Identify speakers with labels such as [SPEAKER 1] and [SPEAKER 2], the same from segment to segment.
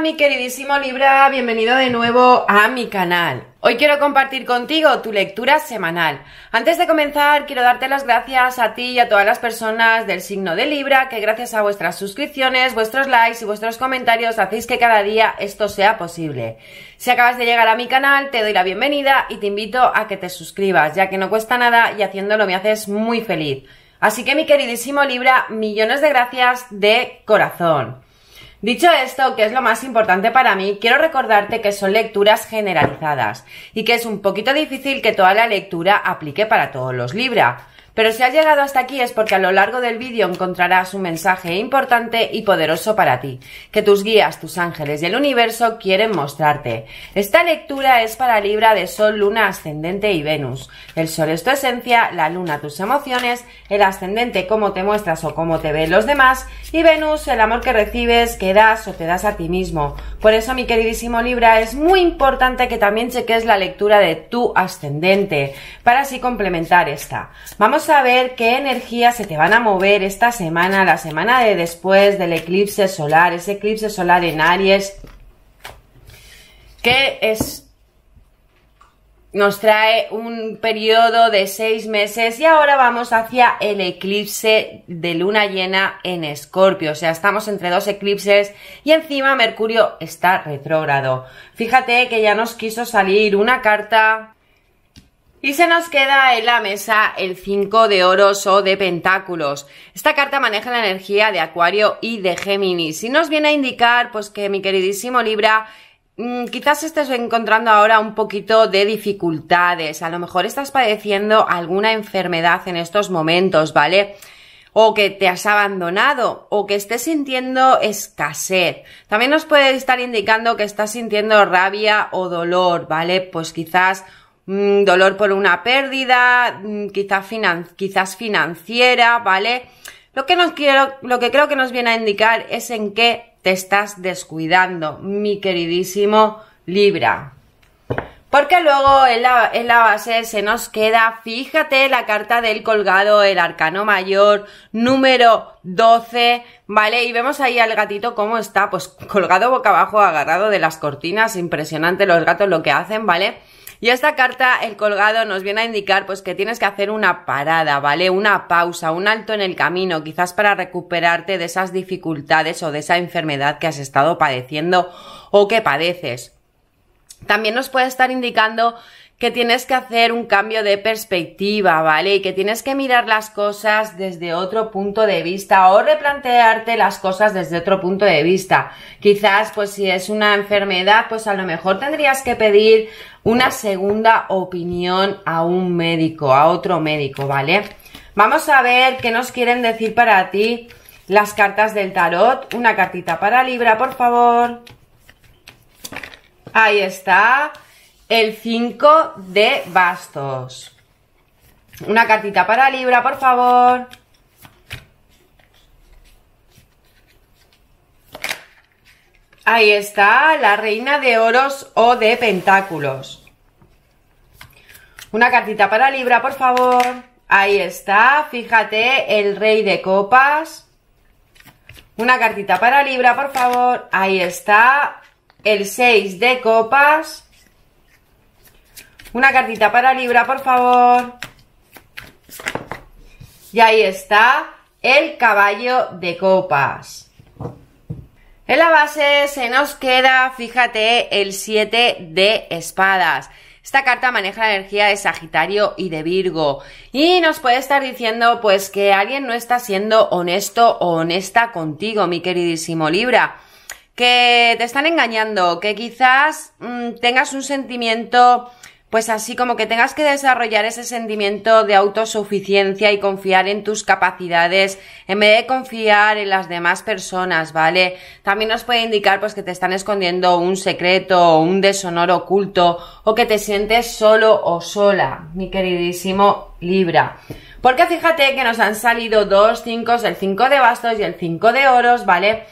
[SPEAKER 1] mi queridísimo Libra, bienvenido de nuevo a mi canal. Hoy quiero compartir contigo tu lectura semanal. Antes de comenzar, quiero darte las gracias a ti y a todas las personas del signo de Libra que gracias a vuestras suscripciones, vuestros likes y vuestros comentarios hacéis que cada día esto sea posible. Si acabas de llegar a mi canal, te doy la bienvenida y te invito a que te suscribas, ya que no cuesta nada y haciéndolo me haces muy feliz. Así que mi queridísimo Libra, millones de gracias de corazón. Dicho esto, que es lo más importante para mí, quiero recordarte que son lecturas generalizadas y que es un poquito difícil que toda la lectura aplique para todos los Libra. Pero si has llegado hasta aquí es porque a lo largo del vídeo encontrarás un mensaje importante y poderoso para ti, que tus guías, tus ángeles y el universo quieren mostrarte. Esta lectura es para Libra de Sol, Luna, Ascendente y Venus. El Sol es tu esencia, la Luna tus emociones, el Ascendente cómo te muestras o cómo te ven los demás y Venus el amor que recibes, que das o te das a ti mismo. Por eso, mi queridísimo Libra, es muy importante que también cheques la lectura de tu Ascendente para así complementar esta. Vamos saber qué energías se te van a mover esta semana, la semana de después del eclipse solar, ese eclipse solar en Aries, que es, nos trae un periodo de seis meses y ahora vamos hacia el eclipse de luna llena en Escorpio, o sea, estamos entre dos eclipses y encima Mercurio está retrógrado. Fíjate que ya nos quiso salir una carta y se nos queda en la mesa el 5 de oros o de pentáculos. Esta carta maneja la energía de Acuario y de Géminis y nos viene a indicar pues que mi queridísimo Libra mm, quizás estés encontrando ahora un poquito de dificultades, a lo mejor estás padeciendo alguna enfermedad en estos momentos, ¿vale? o que te has abandonado o que estés sintiendo escasez. También nos puede estar indicando que estás sintiendo rabia o dolor, ¿vale? Pues quizás Mm, dolor por una pérdida, mm, quizás, quizás financiera, ¿vale? Lo que, nos quiero, lo que creo que nos viene a indicar es en qué te estás descuidando, mi queridísimo Libra. Porque luego en la, en la base se nos queda, fíjate, la carta del colgado, el arcano mayor, número 12, ¿vale? Y vemos ahí al gatito cómo está, pues colgado boca abajo, agarrado de las cortinas, impresionante los gatos lo que hacen, ¿vale? Y esta carta, el colgado, nos viene a indicar pues que tienes que hacer una parada, ¿vale? Una pausa, un alto en el camino, quizás para recuperarte de esas dificultades o de esa enfermedad que has estado padeciendo o que padeces. También nos puede estar indicando que tienes que hacer un cambio de perspectiva, ¿vale? Y que tienes que mirar las cosas desde otro punto de vista o replantearte las cosas desde otro punto de vista. Quizás, pues si es una enfermedad, pues a lo mejor tendrías que pedir una segunda opinión a un médico, a otro médico, ¿vale? Vamos a ver qué nos quieren decir para ti las cartas del tarot. Una cartita para Libra, por favor. Ahí está el 5 de bastos. Una cartita para Libra, por favor. Ahí está, la reina de oros o de pentáculos. Una cartita para Libra, por favor. Ahí está, fíjate, el rey de copas. Una cartita para Libra, por favor. Ahí está, el 6 de copas. Una cartita para Libra, por favor. Y ahí está el caballo de copas. En la base se nos queda, fíjate, el 7 de espadas. Esta carta maneja la energía de Sagitario y de Virgo y nos puede estar diciendo pues que alguien no está siendo honesto o honesta contigo, mi queridísimo Libra, que te están engañando, que quizás mm, tengas un sentimiento pues así como que tengas que desarrollar ese sentimiento de autosuficiencia y confiar en tus capacidades en vez de confiar en las demás personas, ¿vale? También nos puede indicar pues que te están escondiendo un secreto o un deshonor oculto o que te sientes solo o sola, mi queridísimo Libra. Porque fíjate que nos han salido dos cinco el 5 de bastos y el cinco de oros, ¿vale?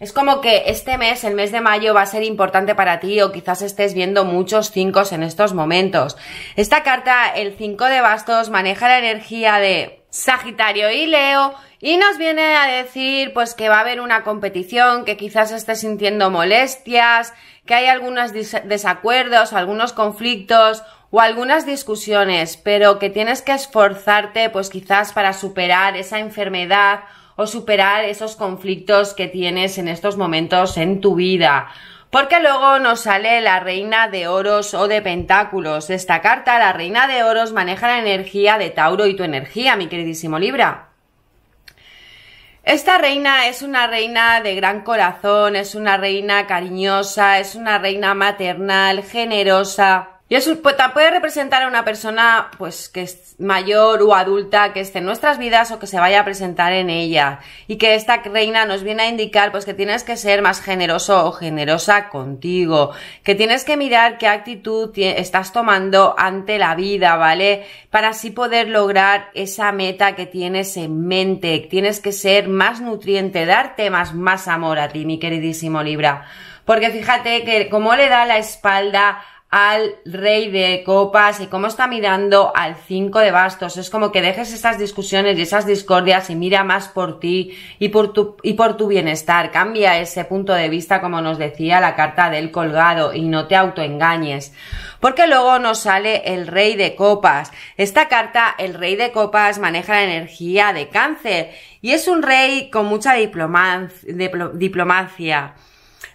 [SPEAKER 1] Es como que este mes, el mes de mayo, va a ser importante para ti o quizás estés viendo muchos cinco en estos momentos. Esta carta, el 5 de bastos, maneja la energía de Sagitario y Leo y nos viene a decir pues que va a haber una competición, que quizás estés sintiendo molestias, que hay algunos desacuerdos, algunos conflictos o algunas discusiones, pero que tienes que esforzarte pues quizás para superar esa enfermedad o superar esos conflictos que tienes en estos momentos en tu vida. Porque luego nos sale la reina de oros o de pentáculos. Esta carta, la reina de oros, maneja la energía de Tauro y tu energía, mi queridísimo Libra. Esta reina es una reina de gran corazón, es una reina cariñosa, es una reina maternal, generosa, y eso pues, puede representar a una persona pues que es mayor o adulta que esté en nuestras vidas o que se vaya a presentar en ella. Y que esta reina nos viene a indicar pues que tienes que ser más generoso o generosa contigo, que tienes que mirar qué actitud estás tomando ante la vida, ¿vale? Para así poder lograr esa meta que tienes en mente. Tienes que ser más nutriente, darte más, más amor a ti, mi queridísimo Libra. Porque fíjate que como le da la espalda al rey de copas y cómo está mirando al 5 de bastos. Es como que dejes esas discusiones y esas discordias y mira más por ti y por tu, y por tu bienestar. Cambia ese punto de vista como nos decía la carta del colgado y no te autoengañes. Porque luego nos sale el rey de copas. Esta carta, el rey de copas, maneja la energía de cáncer y es un rey con mucha diplomacia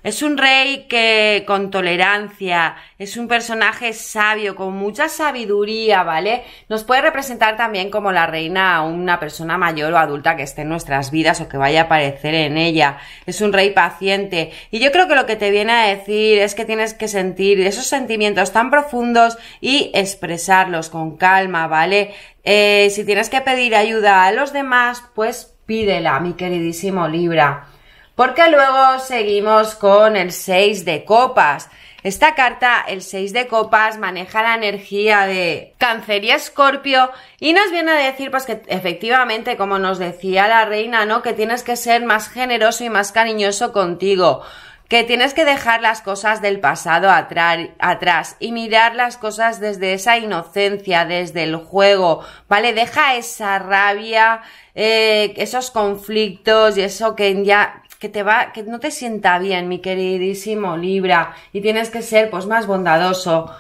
[SPEAKER 1] es un rey que con tolerancia, es un personaje sabio, con mucha sabiduría, ¿vale? Nos puede representar también como la reina a una persona mayor o adulta que esté en nuestras vidas o que vaya a aparecer en ella. Es un rey paciente. Y yo creo que lo que te viene a decir es que tienes que sentir esos sentimientos tan profundos y expresarlos con calma, ¿vale? Eh, si tienes que pedir ayuda a los demás, pues pídela, mi queridísimo Libra porque luego seguimos con el 6 de copas. Esta carta, el 6 de copas, maneja la energía de cáncer y escorpio y nos viene a decir pues que efectivamente, como nos decía la reina, ¿no? Que tienes que ser más generoso y más cariñoso contigo que tienes que dejar las cosas del pasado atrás y mirar las cosas desde esa inocencia, desde el juego, ¿vale? Deja esa rabia, eh, esos conflictos y eso que ya que te va, que no te sienta bien, mi queridísimo Libra, y tienes que ser pues más bondadoso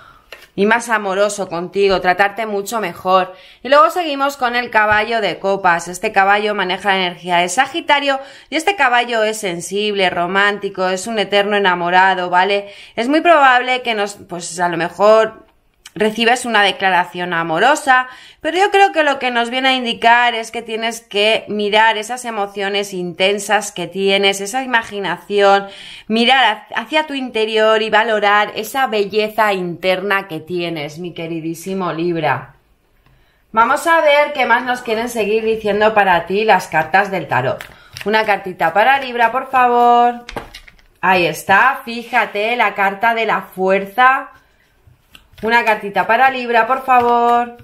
[SPEAKER 1] y más amoroso contigo, tratarte mucho mejor. Y luego seguimos con el caballo de copas. Este caballo maneja la energía de Sagitario y este caballo es sensible, romántico, es un eterno enamorado, ¿vale? Es muy probable que nos, pues a lo mejor recibes una declaración amorosa, pero yo creo que lo que nos viene a indicar es que tienes que mirar esas emociones intensas que tienes, esa imaginación, mirar hacia tu interior y valorar esa belleza interna que tienes, mi queridísimo Libra. Vamos a ver qué más nos quieren seguir diciendo para ti las cartas del tarot. Una cartita para Libra, por favor. Ahí está, fíjate, la carta de la fuerza una cartita para Libra, por favor.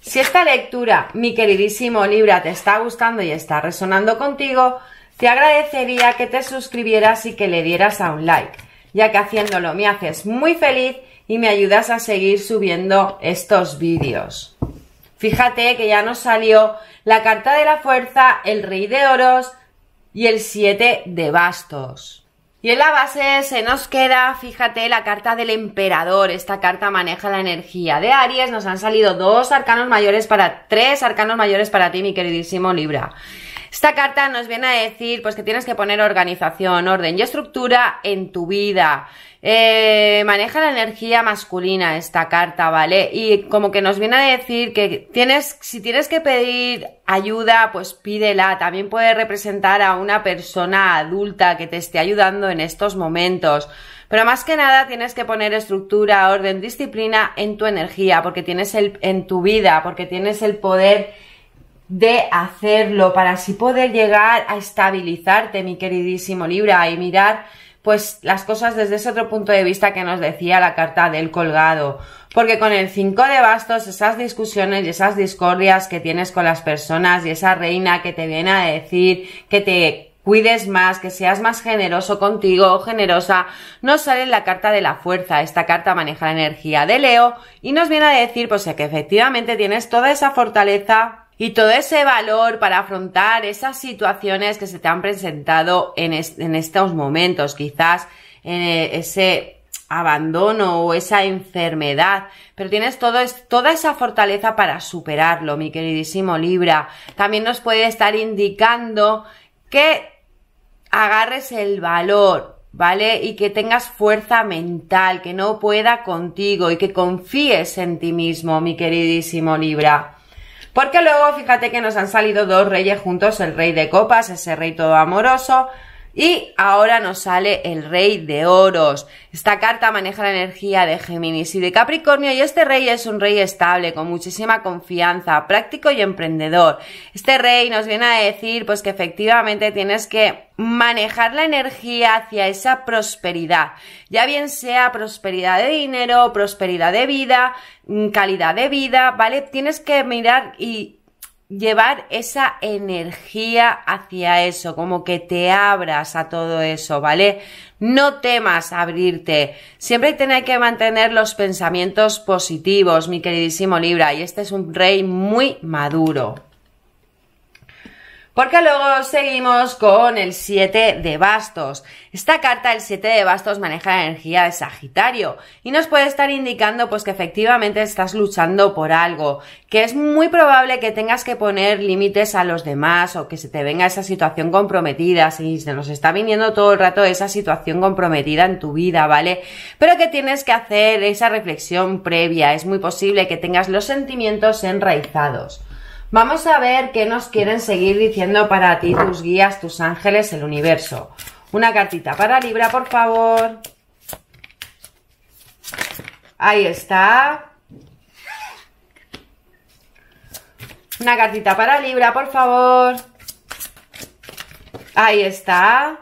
[SPEAKER 1] Si esta lectura, mi queridísimo Libra, te está gustando y está resonando contigo, te agradecería que te suscribieras y que le dieras a un like, ya que haciéndolo me haces muy feliz y me ayudas a seguir subiendo estos vídeos. Fíjate que ya nos salió la carta de la fuerza, el rey de oros y el siete de bastos. Y en la base se nos queda, fíjate, la carta del emperador. Esta carta maneja la energía de Aries. Nos han salido dos arcanos mayores para, tres arcanos mayores para ti, mi queridísimo Libra. Esta carta nos viene a decir pues que tienes que poner organización, orden y estructura en tu vida. Eh, maneja la energía masculina esta carta, ¿vale? Y como que nos viene a decir que tienes, si tienes que pedir ayuda, pues pídela. También puede representar a una persona adulta que te esté ayudando en estos momentos. Pero más que nada tienes que poner estructura, orden, disciplina en tu energía, porque tienes el, en tu vida, porque tienes el poder de hacerlo para así poder llegar a estabilizarte, mi queridísimo Libra, y mirar pues las cosas desde ese otro punto de vista que nos decía la carta del colgado. Porque con el 5 de bastos, esas discusiones y esas discordias que tienes con las personas y esa reina que te viene a decir que te cuides más, que seas más generoso contigo generosa, nos sale en la carta de la fuerza. Esta carta maneja la energía de Leo y nos viene a decir pues que efectivamente tienes toda esa fortaleza y todo ese valor para afrontar esas situaciones que se te han presentado en, estos momentos, quizás eh, ese abandono o esa enfermedad, pero tienes toda esa fortaleza para superarlo, mi queridísimo Libra. También nos puede estar indicando que agarres el valor, ¿vale? Y que tengas fuerza mental, que no pueda contigo y que confíes en ti mismo, mi queridísimo Libra. Porque luego fíjate que nos han salido dos reyes juntos, el rey de copas, ese rey todo amoroso, y ahora nos sale el rey de oros. Esta carta maneja la energía de Géminis y de Capricornio y este rey es un rey estable, con muchísima confianza, práctico y emprendedor. Este rey nos viene a decir pues que efectivamente tienes que manejar la energía hacia esa prosperidad, ya bien sea prosperidad de dinero, prosperidad de vida, mm, calidad de vida, ¿vale? Tienes que mirar y llevar esa energía hacia eso, como que te abras a todo eso, ¿vale? No temas abrirte. Siempre hay que mantener los pensamientos positivos, mi queridísimo Libra, y este es un rey muy maduro. Porque luego seguimos con el 7 de bastos. Esta carta, el 7 de bastos, maneja la energía de Sagitario y nos puede estar indicando pues que efectivamente estás luchando por algo, que es muy probable que tengas que poner límites a los demás o que se te venga esa situación comprometida, si se nos está viniendo todo el rato esa situación comprometida en tu vida, ¿vale? Pero que tienes que hacer esa reflexión previa, es muy posible que tengas los sentimientos enraizados. Vamos a ver qué nos quieren seguir diciendo para ti, tus guías, tus ángeles, el universo. Una cartita para Libra, por favor. Ahí está. Una cartita para Libra, por favor. Ahí está.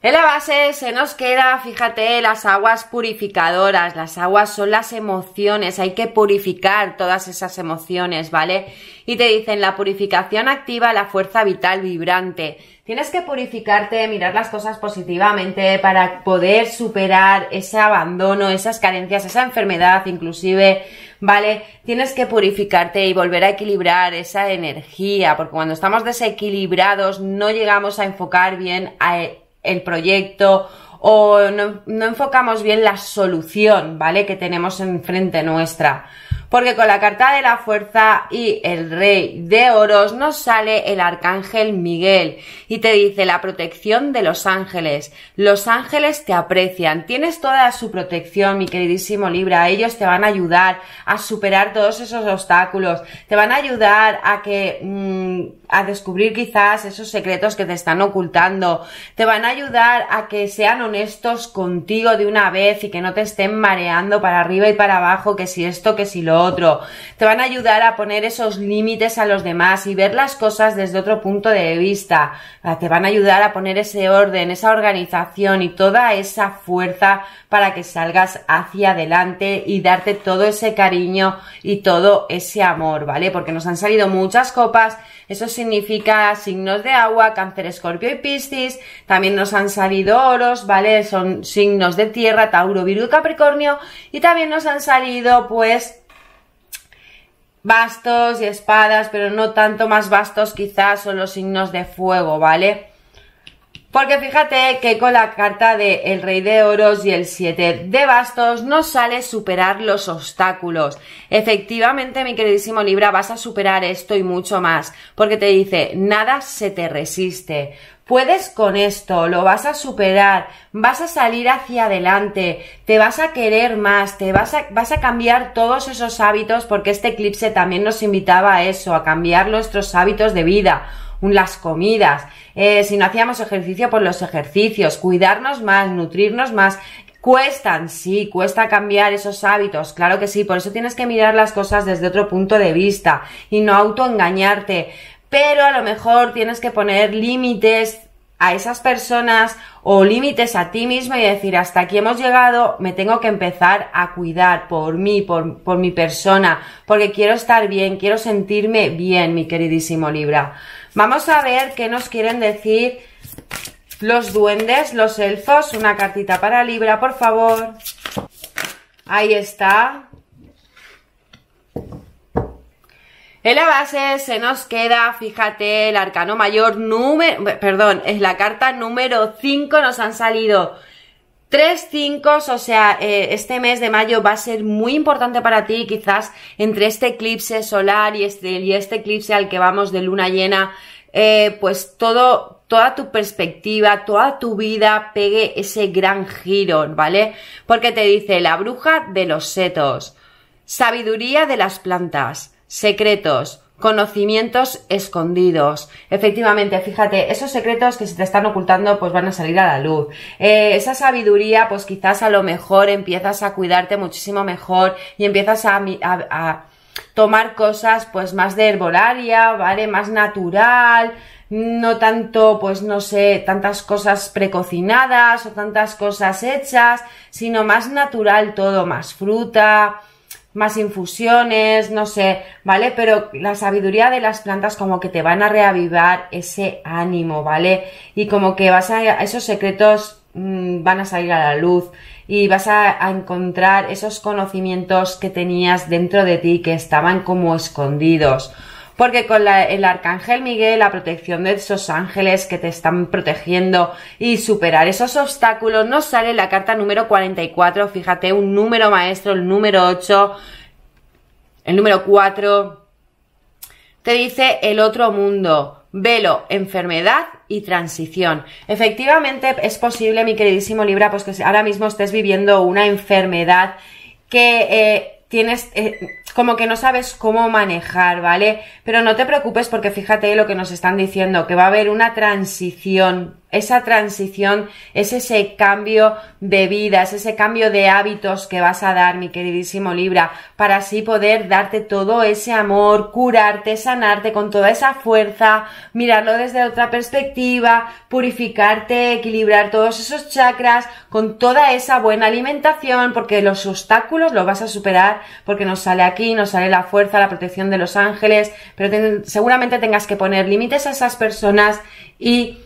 [SPEAKER 1] En la base se nos queda, fíjate, las aguas purificadoras, las aguas son las emociones, hay que purificar todas esas emociones, ¿vale? Y te dicen, la purificación activa la fuerza vital vibrante. Tienes que purificarte, mirar las cosas positivamente para poder superar ese abandono, esas carencias, esa enfermedad inclusive, ¿vale? Tienes que purificarte y volver a equilibrar esa energía, porque cuando estamos desequilibrados no llegamos a enfocar bien a el proyecto o no, enfocamos bien la solución, ¿vale? Que tenemos enfrente nuestra porque con la carta de la fuerza y el rey de oros nos sale el arcángel Miguel y te dice la protección de los ángeles. Los ángeles te aprecian, tienes toda su protección, mi queridísimo Libra, ellos te van a ayudar a superar todos esos obstáculos, te van a ayudar a que mm, a descubrir quizás esos secretos que te están ocultando, te van a ayudar a que sean honestos contigo de una vez y que no te estén mareando para arriba y para abajo, que si esto, que si lo otro. Te van a ayudar a poner esos límites a los demás y ver las cosas desde otro punto de vista. Te van a ayudar a poner ese orden, esa organización y toda esa fuerza para que salgas hacia adelante y darte todo ese cariño y todo ese amor, ¿vale? Porque nos han salido muchas copas. Eso significa signos de agua, cáncer, escorpio y piscis. También nos han salido oros, ¿vale? Son signos de tierra, Tauro, Virgo y Capricornio. Y también nos han salido, pues, bastos y espadas, pero no tanto más bastos quizás son los signos de fuego, ¿vale? Porque fíjate que con la carta de el rey de oros y el siete de bastos no sale superar los obstáculos. Efectivamente, mi queridísimo Libra, vas a superar esto y mucho más, porque te dice, nada se te resiste. Puedes con esto, lo vas a superar, vas a salir hacia adelante, te vas a querer más, te vas a, vas a cambiar todos esos hábitos porque este eclipse también nos invitaba a eso, a cambiar nuestros hábitos de vida las comidas, eh, si no hacíamos ejercicio, por pues los ejercicios, cuidarnos más, nutrirnos más. Cuestan, sí, cuesta cambiar esos hábitos, claro que sí, por eso tienes que mirar las cosas desde otro punto de vista y no autoengañarte pero a lo mejor tienes que poner límites a esas personas o límites a ti mismo y decir hasta aquí hemos llegado, me tengo que empezar a cuidar por mí, por, mi persona, porque quiero estar bien, quiero sentirme bien, mi queridísimo Libra. Vamos a ver qué nos quieren decir los duendes, los elfos, una cartita para Libra, por favor. Ahí está. En la base se nos queda, fíjate, el arcano mayor número, perdón, es la carta número 5, nos han salido Tres cinco, o sea, eh, este mes de mayo va a ser muy importante para ti, quizás entre este eclipse solar y este, este eclipse al que vamos de luna llena, eh, pues todo, toda tu perspectiva, toda tu vida pegue ese gran giro, ¿vale? Porque te dice la bruja de los setos, sabiduría de las plantas, secretos, conocimientos escondidos. Efectivamente, fíjate, esos secretos que se te están ocultando pues van a salir a la luz. Eh, esa sabiduría pues quizás a lo mejor empiezas a cuidarte muchísimo mejor y empiezas a, a tomar cosas pues más de herbolaria, ¿vale? Más natural, no tanto, pues no sé, tantas cosas precocinadas o tantas cosas hechas, sino más natural todo, más fruta, más infusiones, no sé, ¿vale? Pero la sabiduría de las plantas como que te van a reavivar ese ánimo, ¿vale? Y como que vas a, esos secretos mm, van a salir a la luz y vas a encontrar esos conocimientos que tenías dentro de ti que estaban como escondidos porque con el arcángel Miguel, la protección de esos ángeles que te están protegiendo y superar esos obstáculos, nos sale la carta número 44, fíjate, un número maestro, el número 8, el número 4, te dice el otro mundo, velo, enfermedad y transición. Efectivamente, es posible, mi queridísimo Libra, pues que ahora mismo estés viviendo una enfermedad que... Eh, tienes, eh, como que no sabes cómo manejar, ¿vale? Pero no te preocupes porque fíjate lo que nos están diciendo, que va a haber una transición esa transición, es ese cambio de vida, es ese cambio de hábitos que vas a dar, mi queridísimo Libra, para así poder darte todo ese amor, curarte, sanarte con toda esa fuerza, mirarlo desde otra perspectiva, purificarte, equilibrar todos esos chakras con toda esa buena alimentación, porque los obstáculos los vas a superar, porque nos sale aquí, nos sale la fuerza, la protección de los ángeles, pero seguramente tengas que poner límites a esas personas y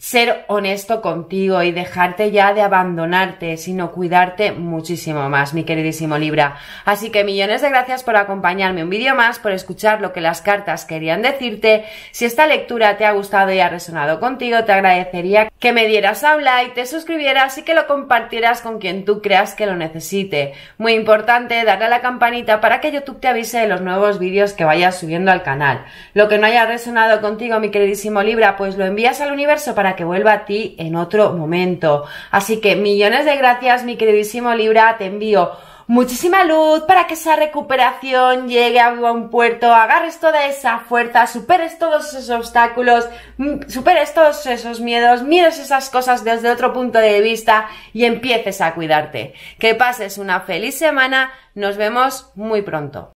[SPEAKER 1] ser honesto contigo y dejarte ya de abandonarte, sino cuidarte muchísimo más, mi queridísimo Libra. Así que millones de gracias por acompañarme un vídeo más, por escuchar lo que las cartas querían decirte. Si esta lectura te ha gustado y ha resonado contigo, te agradecería que me dieras a un like, te suscribieras y que lo compartieras con quien tú creas que lo necesite. Muy importante, darle a la campanita para que YouTube te avise de los nuevos vídeos que vayas subiendo al canal. Lo que no haya resonado contigo, mi queridísimo Libra, pues lo envías al universo para que vuelva a ti en otro momento. Así que millones de gracias, mi queridísimo Libra, te envío muchísima luz para que esa recuperación llegue a buen puerto, agarres toda esa fuerza, superes todos esos obstáculos, mm, superes todos esos miedos, mires esas cosas desde otro punto de vista y empieces a cuidarte. Que pases una feliz semana, nos vemos muy pronto.